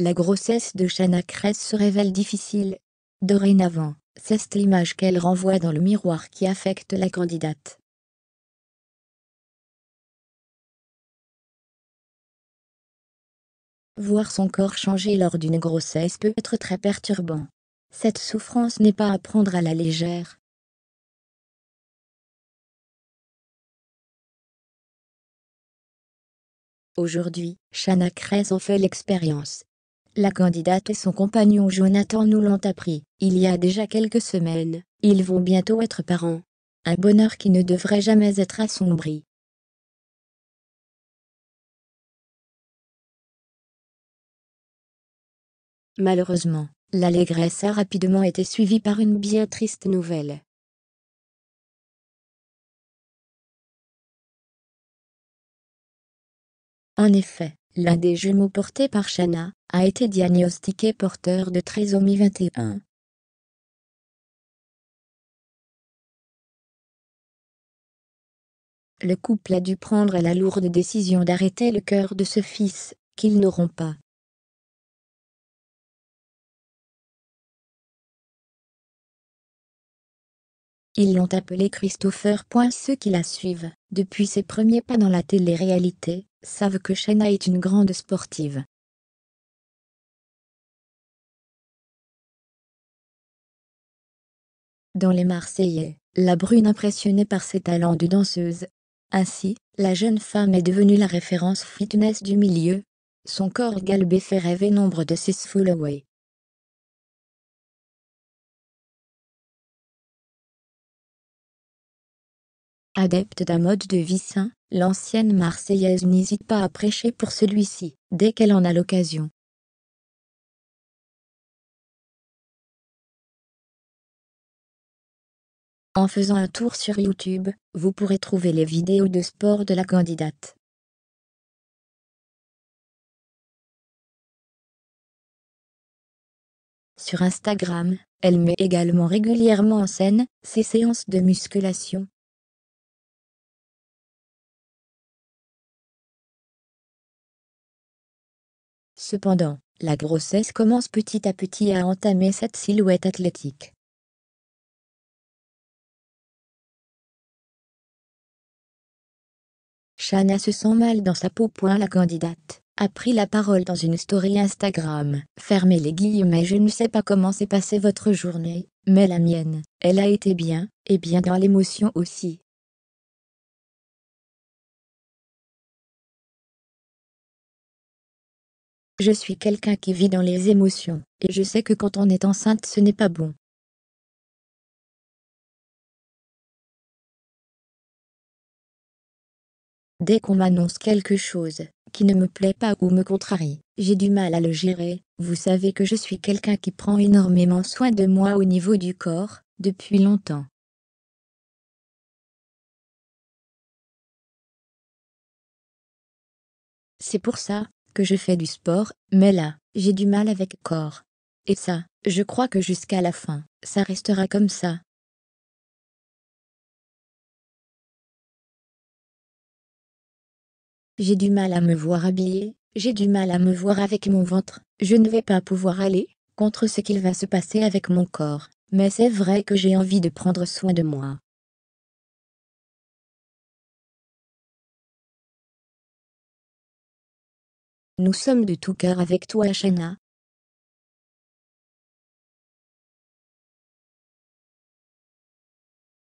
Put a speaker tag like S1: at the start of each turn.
S1: La grossesse de Shana Kress se révèle difficile. Dorénavant, c'est l'image qu'elle renvoie dans le miroir qui affecte la candidate.
S2: Voir son corps changer lors d'une grossesse peut être très perturbant. Cette souffrance n'est pas à prendre à la légère.
S1: Aujourd'hui, Shana Kress en fait l'expérience. La candidate et son compagnon Jonathan nous l'ont appris, il y a déjà quelques semaines, ils vont bientôt être parents. Un bonheur qui ne devrait jamais être assombri.
S2: Malheureusement, l'allégresse a rapidement été suivie par une bien triste nouvelle. En effet, L'un des jumeaux portés par Shanna a été diagnostiqué porteur de trisomie 21. Le couple a dû prendre la lourde décision d'arrêter le cœur de ce fils, qu'ils n'auront pas.
S1: Ils l'ont appelé Christopher. Ceux qui la suivent, depuis ses premiers pas dans la télé-réalité, savent que Shana est une grande sportive. Dans les Marseillais, la brune impressionnée par ses talents de danseuse. Ainsi, la jeune femme est devenue la référence fitness du milieu. Son corps galbé fait rêver nombre
S2: de ses followers. Adepte d'un mode de vie sain, l'ancienne Marseillaise n'hésite pas à prêcher pour celui-ci, dès qu'elle en a l'occasion. En faisant un tour sur YouTube, vous pourrez trouver les vidéos de sport de la candidate. Sur Instagram, elle met également régulièrement en scène ses séances de musculation, Cependant, la grossesse commence petit à petit à entamer cette silhouette athlétique.
S1: Shana se sent mal dans sa peau. Point la candidate a pris la parole dans une story Instagram. Fermez les guillemets, je ne sais pas comment s'est passée votre journée, mais la mienne, elle a été bien, et bien dans l'émotion aussi.
S2: Je suis quelqu'un qui vit dans les émotions, et je sais que quand on est enceinte ce n'est pas bon.
S1: Dès qu'on m'annonce quelque chose qui ne me plaît pas ou me contrarie, j'ai du mal à le gérer. Vous savez que je suis quelqu'un qui prend énormément soin de moi au niveau du corps, depuis longtemps. C'est pour ça que je fais du sport, mais là, j'ai du mal avec corps. Et ça, je crois que jusqu'à la fin, ça restera comme ça. J'ai du mal à me voir habillée, j'ai du mal à me voir avec mon ventre, je ne vais pas pouvoir aller contre ce qu'il va se passer avec mon corps, mais c'est vrai que j'ai envie
S2: de prendre soin de moi. Nous sommes de tout cœur avec toi Shanna.